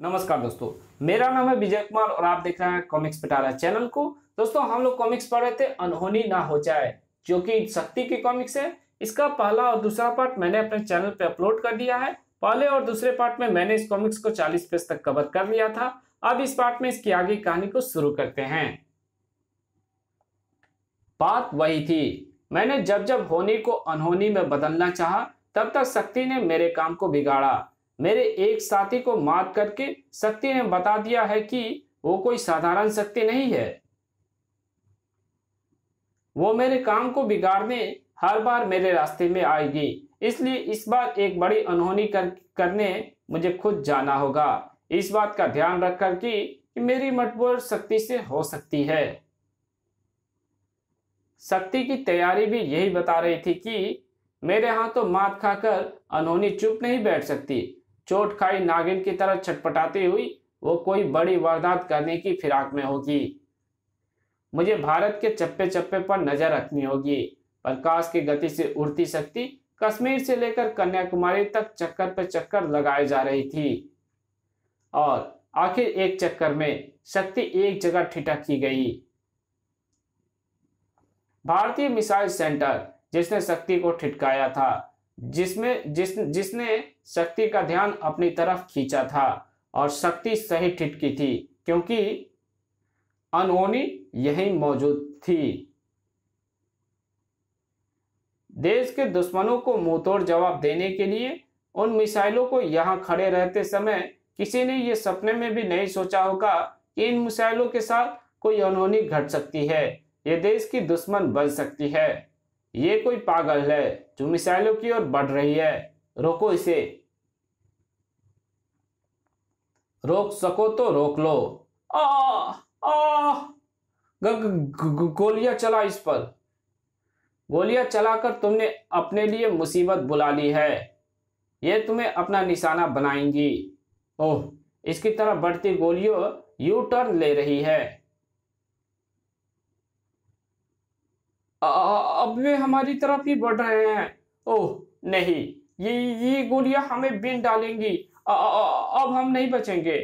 नमस्कार दोस्तों मेरा नाम है विजय कुमार और आप देख रहे हैं कॉमिक्स पिटारा चैनल को दोस्तों हम लोग कॉमिक्स पढ़ रहे थे अनहोनी ना हो जाए जो कि शक्ति की कॉमिक्स है इसका पहला और दूसरा पार्ट मैंने अपने चैनल पर अपलोड कर दिया है पहले और दूसरे पार्ट में मैंने इस कॉमिक्स को चालीस पेज तक कवर कर लिया था अब इस पार्ट में इसकी आगे कहानी को शुरू करते हैं बात वही थी मैंने जब जब होनी को अनहोनी में बदलना चाहा तब तक शक्ति ने मेरे काम को बिगाड़ा मेरे एक साथी को मात करके शक्ति ने बता दिया है कि वो कोई साधारण शक्ति नहीं है वो मेरे काम को बिगाड़ने हर बार मेरे रास्ते में आएगी इसलिए इस बार एक बड़ी अनहोनी कर, करने मुझे खुद जाना होगा इस बात का ध्यान रखकर कि मेरी मटबोर शक्ति से हो सकती है शक्ति की तैयारी भी यही बता रही थी कि मेरे हाथों तो मात खाकर अनहोनी चुप नहीं बैठ सकती चोट खाई नागिन की तरह छटपटाती हुई वो कोई बड़ी वारदात करने की फिराक में होगी मुझे भारत के चप्पे चप्पे पर नजर रखनी होगी प्रकाश की गति से उड़ती शक्ति कश्मीर से लेकर कन्याकुमारी तक चक्कर पर चक्कर लगाए जा रही थी और आखिर एक चक्कर में शक्ति एक जगह ठिठकी गई भारतीय मिसाइल सेंटर जिसने शक्ति को ठिटकाया था जिसमें जिस जिसने शक्ति का ध्यान अपनी तरफ खींचा था और शक्ति सही ठिटकी थी क्योंकि अनहोनी यही मौजूद थी देश के दुश्मनों को मुंहतोड़ जवाब देने के लिए उन मिसाइलों को यहां खड़े रहते समय किसी ने यह सपने में भी नहीं सोचा होगा कि इन मिसाइलों के साथ कोई अनहोनी घट सकती है ये देश की दुश्मन बन सकती है ये कोई पागल है जो मिसाइलों की ओर बढ़ रही है रोको इसे रोक सको तो रोक लो आ गोलियां चला इस पर गोलियां चलाकर तुमने अपने लिए मुसीबत बुला ली है ये तुम्हें अपना निशाना बनाएंगी ओह इसकी तरह बढ़ती गोलियों यू टर्न ले रही है अब वे हमारी तरफ ही बढ़ रहे हैं ओह नहीं ये ये गोलियां हमें बिन डालेंगी अब हम नहीं बचेंगे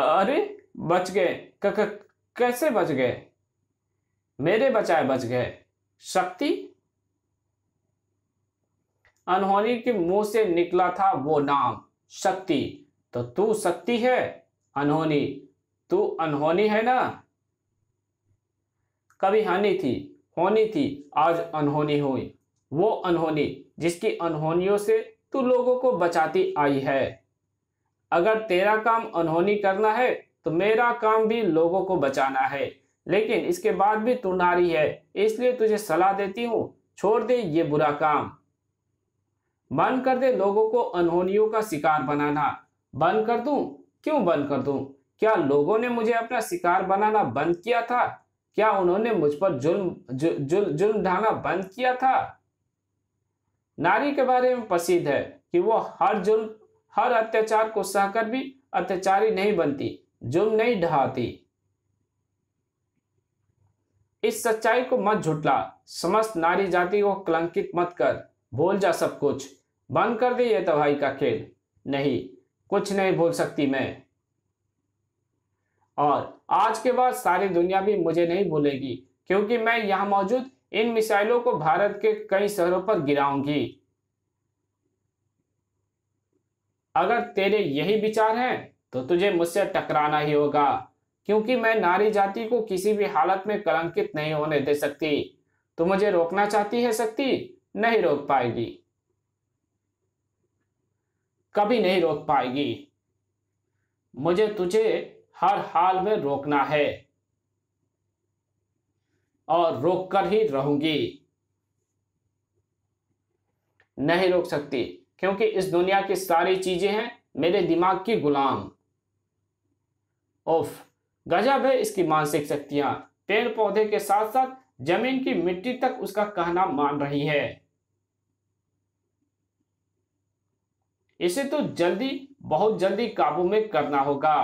अरे बच गए कैसे बच गए मेरे बचाए बच गए शक्ति अनहोनी के मुंह से निकला था वो नाम शक्ति तो तू शक्ति है अनहोनी तू अनहोनी है ना कभी हानि थी होनी थी आज अनहोनी हुई वो अनहोनी जिसकी अनहोनियों से तू लोगों को बचाती आई है अगर तेरा काम अनहोनी करना है तो मेरा काम भी लोगों को बचाना है लेकिन इसके बाद भी तू नारी है इसलिए तुझे सलाह देती हूँ छोड़ दे ये बुरा काम बंद कर दे लोगों को अनहोनियों का शिकार बनाना बंद कर दू क्यों बंद कर दू क्या लोगों ने मुझे अपना शिकार बनाना बंद किया था क्या उन्होंने मुझ पर जुल्म जुल, जु, जुल्म ढाना बंद किया था नारी के बारे में प्रसिद्ध है कि वो हर जुल्म हर अत्याचार को सहकर भी अत्याचारी नहीं बनती जुल्म नहीं ढहाती इस सच्चाई को मत झुटला समस्त नारी जाति को कलंकित मत कर भूल जा सब कुछ बंद कर दे ये तबाही का खेल नहीं कुछ नहीं भूल सकती मैं और आज के बाद सारी दुनिया भी मुझे नहीं भूलेगी क्योंकि मैं यहाँ मौजूद इन मिसाइलों को भारत के कई शहरों पर गिराऊंगी अगर तेरे यही विचार हैं तो तुझे मुझसे टकराना ही होगा क्योंकि मैं नारी जाति को किसी भी हालत में कलंकित नहीं होने दे सकती तो मुझे रोकना चाहती है शक्ति नहीं रोक पाएगी कभी नहीं रोक पाएगी मुझे तुझे हर हाल में रोकना है और रोक कर ही रहूंगी नहीं रोक सकती क्योंकि इस दुनिया की सारी चीजें हैं मेरे दिमाग की गुलाम उफ गजब है इसकी मानसिक शक्तियां पेड़ पौधे के साथ साथ जमीन की मिट्टी तक उसका कहना मान रही है इसे तो जल्दी बहुत जल्दी काबू में करना होगा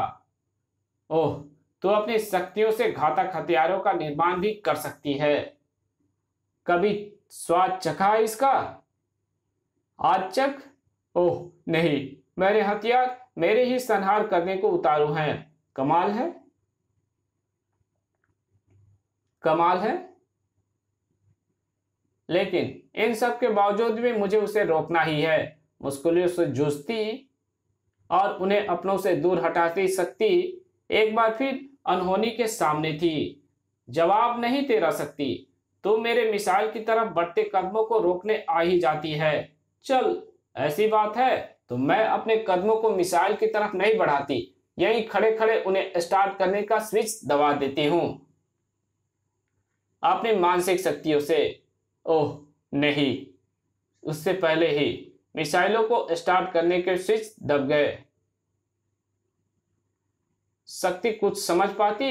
ओह तो अपनी शक्तियों से घातक हथियारों का निर्माण भी कर सकती है कभी स्वाद चखा है इसका आज चक ओह नहीं मेरे हथियार मेरे ही संहार करने को उतारू हैं कमाल है कमाल है लेकिन इन सब के बावजूद भी मुझे उसे रोकना ही है मुश्किलों से जूझती और उन्हें अपनों से दूर हटाती शक्ति एक बार फिर अनहोनी के सामने थी जवाब नहीं तेरा सकती तू मेरे मिसाइल की तरफ बढ़ते कदमों को रोकने आ ही जाती है चल ऐसी बात है तो मैं अपने कदमों को मिसाइल की तरफ नहीं बढ़ाती यही खड़े खड़े उन्हें स्टार्ट करने का स्विच दबा देती हूं अपनी मानसिक शक्तियों से ओह नहीं उससे पहले ही मिसाइलों को स्टार्ट करने के स्विच दब गए शक्ति कुछ समझ पाती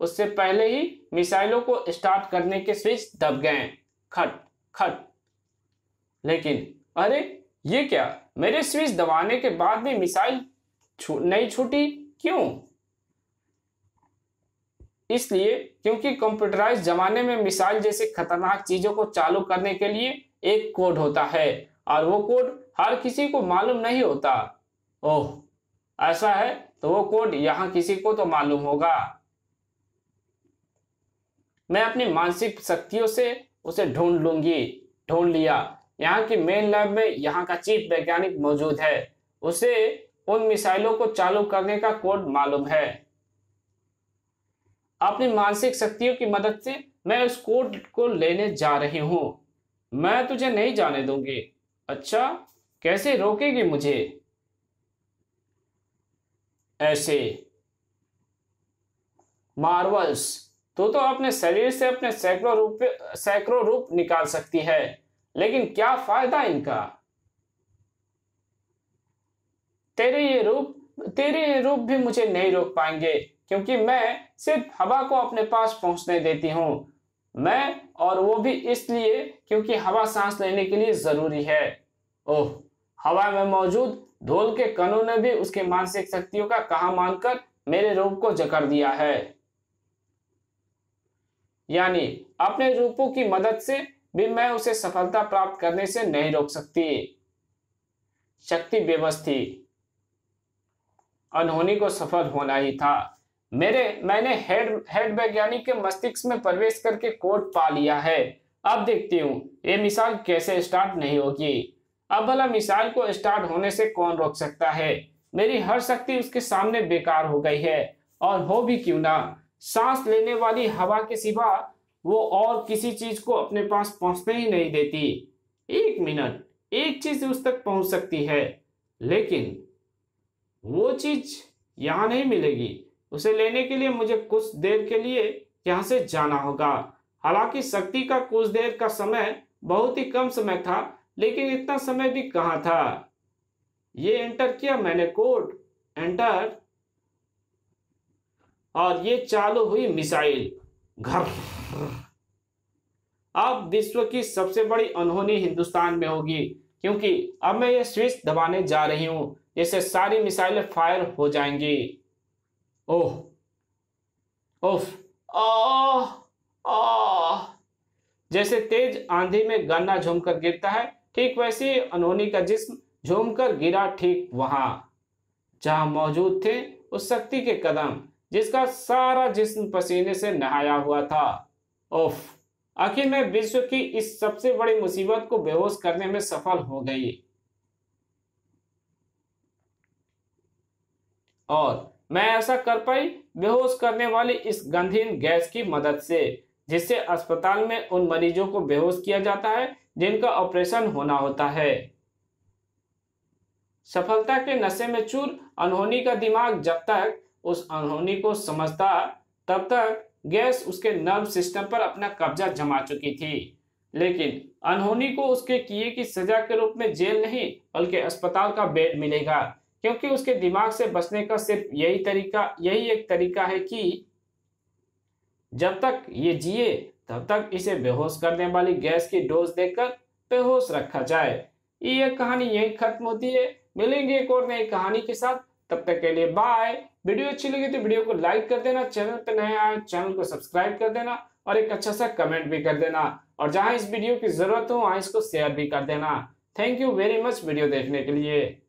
उससे पहले ही मिसाइलों को स्टार्ट करने के स्विच दब गए खट खट लेकिन अरे ये क्या मेरे स्विच दबाने के बाद भी मिसाइल छू, नहीं छूटी क्यों इसलिए क्योंकि कंप्यूटराइज जमाने में मिसाइल जैसे खतरनाक चीजों को चालू करने के लिए एक कोड होता है और वो कोड हर किसी को मालूम नहीं होता ओह ऐसा है तो वो कोड यहाँ किसी को तो मालूम होगा मैं अपनी मानसिक शक्तियों से उसे ढूंढ लूंगी ढूंढ लिया यहाँ की मेन लैब में यहाँ का चीफ वैज्ञानिक मौजूद है उसे उन मिसाइलों को चालू करने का कोड मालूम है अपनी मानसिक शक्तियों की मदद से मैं उस कोड को लेने जा रही हूं मैं तुझे नहीं जाने दूंगी अच्छा कैसे रोकेगी मुझे ऐसे मार्वल्स तो तो अपने शरीर से अपने सैकड़ों रूप सैकड़ों रूप निकाल सकती है लेकिन क्या फायदा इनका तेरे ये रूप तेरे ये रूप भी मुझे नहीं रोक पाएंगे क्योंकि मैं सिर्फ हवा को अपने पास पहुंचने देती हूं मैं और वो भी इसलिए क्योंकि हवा सांस लेने के लिए जरूरी है ओह हवा में मौजूद ढोल के कनों ने भी उसके मानसिक शक्तियों का कहा मानकर मेरे रूप को जकड़ दिया है यानी अपने रूपों की मदद से भी मैं उसे सफलता प्राप्त करने से नहीं रोक सकती शक्ति व्यवस्थी अनहोनी को सफल होना ही था मेरे मैंने हेड हेड वैज्ञानिक के मस्तिष्क में प्रवेश करके कोट पा लिया है अब देखती हूँ ये मिसाल कैसे स्टार्ट नहीं होगी अब भला मिसाइल को स्टार्ट होने से कौन रोक सकता है मेरी हर शक्ति उसके सामने बेकार हो गई है और हो भी क्यों ना सांस लेने वाली हवा के सिवा वो और किसी चीज को अपने पास पहुंचने ही नहीं देती एक मिनट एक चीज उस तक पहुंच सकती है लेकिन वो चीज यहां नहीं मिलेगी उसे लेने के लिए मुझे कुछ देर के लिए यहां से जाना होगा हालांकि शक्ति का कुछ देर का समय बहुत ही कम समय था लेकिन इतना समय भी कहा था ये एंटर किया मैंने कोड एंटर और ये चालू हुई मिसाइल घर अब विश्व की सबसे बड़ी अनहोनी हिंदुस्तान में होगी क्योंकि अब मैं ये स्विच दबाने जा रही हूं जैसे सारी मिसाइलें फायर हो जाएंगी ओह ओफ जैसे तेज आंधी में गन्ना झूम कर गिरता है ठीक वैसे अनहोनी का जिस्म झूमकर गिरा ठीक वहां जहां मौजूद थे उस शक्ति के कदम जिसका सारा जिस्म पसीने से नहाया हुआ था ओफ आखिर मैं विश्व की इस सबसे बड़ी मुसीबत को बेहोश करने में सफल हो गई और मैं ऐसा कर पाई बेहोश करने वाली इस गंधीन गैस की मदद से जिससे अस्पताल में उन मरीजों को बेहोश किया जाता है जिनका ऑपरेशन होना होता है सफलता के नशे में चूर अनहोनी का दिमाग जब तक उस अनहोनी को समझता तब तक गैस उसके नर्व सिस्टम पर अपना कब्जा जमा चुकी थी लेकिन अनहोनी को उसके किए की सजा के रूप में जेल नहीं बल्कि अस्पताल का बेड मिलेगा क्योंकि उसके दिमाग से बचने का सिर्फ यही तरीका यही एक तरीका है कि जब तक ये जिए तब तक इसे बेहोश करने वाली गैस की डोज देकर बेहोश रखा जाए ये कहानी यही खत्म होती है मिलेंगे एक और नई कहानी के साथ तब तक के लिए बाय वीडियो अच्छी लगी तो वीडियो को लाइक कर देना चैनल पर नया आए चैनल को सब्सक्राइब कर देना और एक अच्छा सा कमेंट भी कर देना और जहां इस वीडियो की जरूरत हो वहां इसको शेयर भी कर देना thank you very much video देखने के लिए